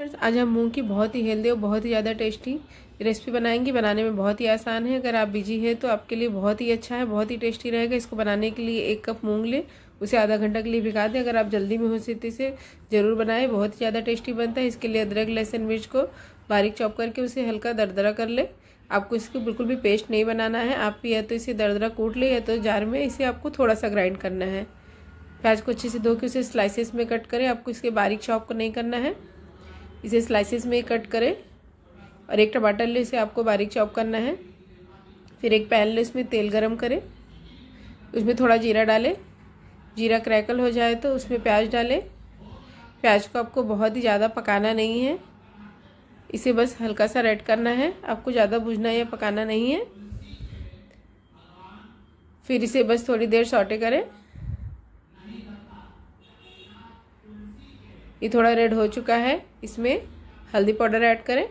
friends आज हम मूंग की बहुत ही हेल्दी और बहुत ही ज़्यादा टेस्टी रेसिपी बनाएंगे बनाने में बहुत ही आसान है अगर आप बिजी हैं तो आपके लिए बहुत ही अच्छा है बहुत ही टेस्टी रहेगा इसको बनाने के लिए एक कप मूंग लें उसे आधा घंटा के लिए भिगा दें अगर आप जल्दी में हो सकते से ज़रूर बनाएं बहुत ही ज़्यादा टेस्टी बनता है इसके लिए अदरक लहसुन मिर्च को बारीक चॉप करके उसे हल्का दरदरा कर ले आपको इसको बिल्कुल भी पेस्ट नहीं बनाना है आप या तो इसे दरदरा कूट लें या तो जार में इसे आपको थोड़ा सा ग्राइंड करना है प्याज को अच्छे से धो के उसे स्लाइसेस में कट करें आपको इसके बारीक चॉप को नहीं करना है इसे स्लाइसिस में कट करें और एक टमाटर ले इसे आपको बारीक चॉप करना है फिर एक पैन ले इसमें तेल गरम करें उसमें थोड़ा जीरा डालें जीरा क्रैकल हो जाए तो उसमें प्याज डालें प्याज को आपको बहुत ही ज़्यादा पकाना नहीं है इसे बस हल्का सा रेड करना है आपको ज़्यादा भुजना या पकाना नहीं है फिर इसे बस थोड़ी देर सौटे करें ये थोड़ा रेड हो चुका है इसमें हल्दी पाउडर ऐड करें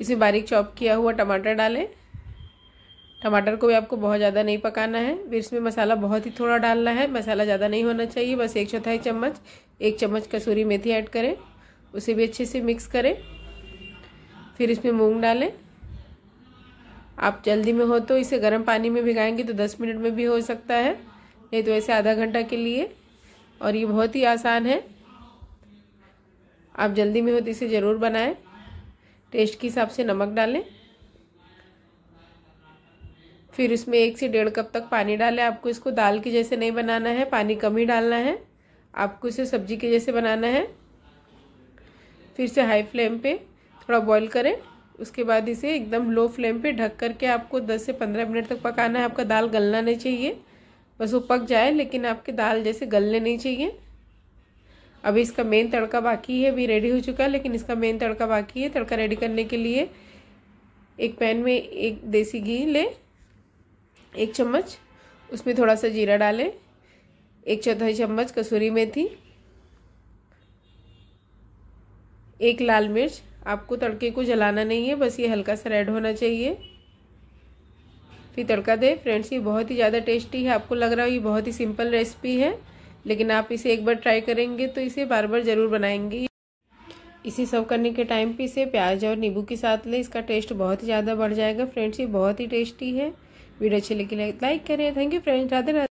इसमें बारीक चॉप किया हुआ टमाटर डालें टमाटर को भी आपको बहुत ज़्यादा नहीं पकाना है फिर इसमें मसाला बहुत ही थोड़ा डालना है मसाला ज़्यादा नहीं होना चाहिए बस एक चौथाई चम्मच एक चम्मच कसूरी मेथी ऐड करें उसे भी अच्छे से मिक्स करें फिर इसमें मूंग डालें आप जल्दी में हो तो इसे गर्म पानी में भिगाएंगे तो 10 मिनट में भी हो सकता है नहीं तो ऐसे आधा घंटा के लिए और ये बहुत ही आसान है आप जल्दी में हो तो इसे ज़रूर बनाएं टेस्ट के हिसाब से नमक डालें फिर इसमें एक से डेढ़ कप तक पानी डालें आपको इसको दाल के जैसे नहीं बनाना है पानी कम ही डालना है आपको इसे सब्जी के जैसे बनाना है फिर से हाई फ्लेम पे थोड़ा बॉईल करें उसके बाद इसे एकदम लो फ्लेम पे ढक करके आपको 10 से 15 मिनट तक पकाना है आपका दाल गलना नहीं चाहिए बस वो पक जाए लेकिन आपके दाल जैसे गलने नहीं चाहिए अभी इसका मेन तड़का बाकी है अभी रेडी हो चुका है लेकिन इसका मेन तड़का बाकी है तड़का रेडी करने के लिए एक पैन में एक देसी घी ले एक चम्मच उसमें थोड़ा सा जीरा डालें एक चौथाई चम्मच कसूरी मेथी एक लाल मिर्च आपको तड़के को जलाना नहीं है बस ये हल्का सा रेड होना चाहिए फिर तड़का दें फ्रेंड्स ये बहुत ही ज़्यादा टेस्टी है आपको लग रहा हो ये बहुत ही सिंपल रेसिपी है लेकिन आप इसे एक बार ट्राई करेंगे तो इसे बार बार ज़रूर बनाएंगे इसे सर्व करने के टाइम पे इसे प्याज और नींबू के साथ लें इसका टेस्ट बहुत ही ज़्यादा बढ़ जाएगा फ्रेंड्स ये बहुत ही टेस्टी है वीडियो अच्छी लगी लाइक करें thank you friends Radhe Radhe